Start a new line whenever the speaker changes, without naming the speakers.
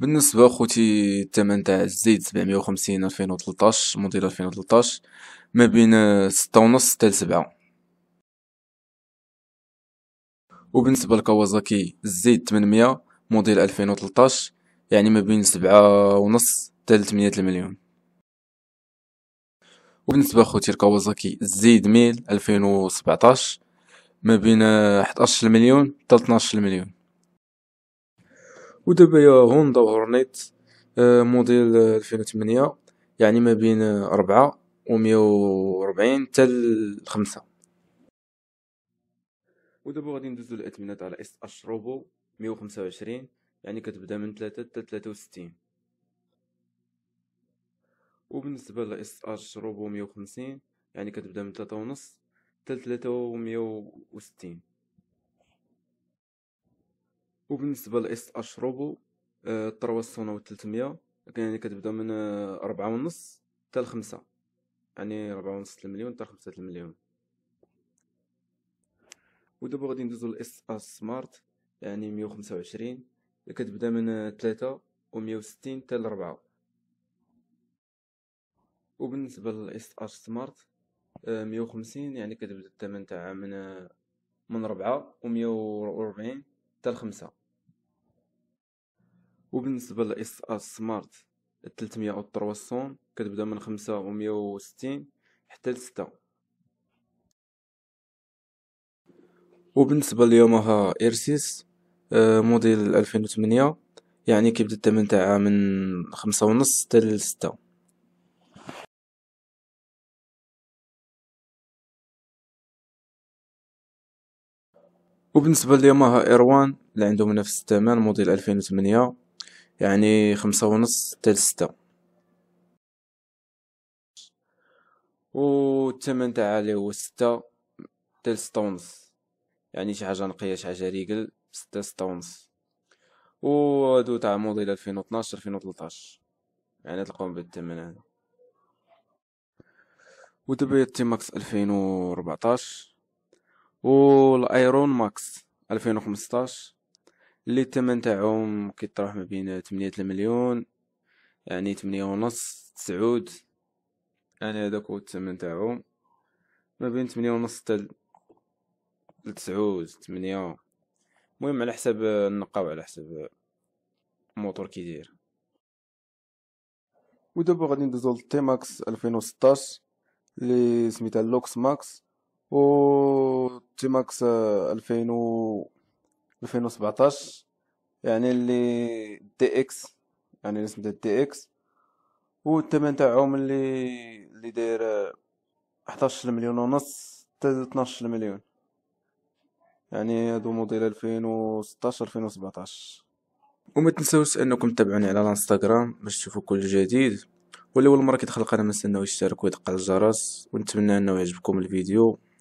بالنسبه اخوتي الثمن تاع الزيت 750 2013 موديل 2013 ما بين ستة ونص حتى لسبعة وبالنسبه لكوازاكي الزيت 800 موديل 2013 يعني ما بين سبعة ونص حتى 8 المليون وبالنسبه اخوتي لكوازاكي الزيد ميل 2017 ما بين 11 مليون حتى 12 مليون ودابا يا هوندا هورنيت آه، موديل 2008 يعني ما بين ربعة و 140 وربعين حتى 5 ودابا غادي ندوزو الاثمنات على اس اش روبو مية وخمسة وعشرين يعني كتبدا من 3 حتى 63 وستين وبالنسبة لإس اش روبو مية وخمسين يعني كتبدا من ثلاثة ونص حتى ثلاثة ومية وستين وبالنسبه لاس اشربه الثروه السنوي 300 يعني كتبدا من أربعة آه، ونص حتى لخمسة يعني ربعة ونص المليون حتى خمسة المليون ودابا غادي ندوزو لاس اس سمارت يعني مية وخمسة وعشرين كتبدا من آه، تلاتة ومية وستين حتى لربعة وبالنسبة لاس اس سمارت آه، مية وخمسين يعني كتبدا الثمن تاعها من من ربعة ومية وربعين حتى لخمسة وبالنسبه لإس اس سمارت 300 و 300 كتبدا من 5 و ستين حتى ل 6 وبالنسبه ليومها ايرسيس آه، موديل 2008 يعني كيبدا الثمن تاعها من خمسة ونص حتى لستة وبالنسبه لياماها ايروان اللي عندهم نفس الثمن موديل 2008 يعني خمسة ونص حتى لستة والثمن تاعها اللي هو ستة حتى لستة ونص يعني شي حاجة نقية شي حاجة ريقل ستة ستة ونص وهادو تاع موديل ألفين وطناش ألفين وتلطاش يعني تلقاهم بالثمن هذا ودابا تي ماكس ألفين وربعطاش والايرون ماكس ألفين وخمسطاش اللي الثمن تاعهم كيطرح ما بين 8 مليون يعني 8 ونص تسعود يعني هذاك هو الثمن تاعهم ما بين 8 ونص حتى لتسعود 8 المهم على حساب النقاب على حساب الموتور كي داير ودابا غادي ندوزو للتي ماكس 2016 اللي سميتها لوكس ماكس و تي ماكس 2000 2017 يعني اللي دي اكس يعني اللي ديال دي اكس والثمن تاعهم اللي اللي داير 11 مليون ونص حتى 12 مليون يعني هادو موديل 2016 2017 وما تنساوش انكم تتابعوني على الانستغرام باش تشوفوا كل جديد واللي اول مره كيدخل القناه ما تنساو يشترك ويدق على الجرس ونتمنى انه يعجبكم الفيديو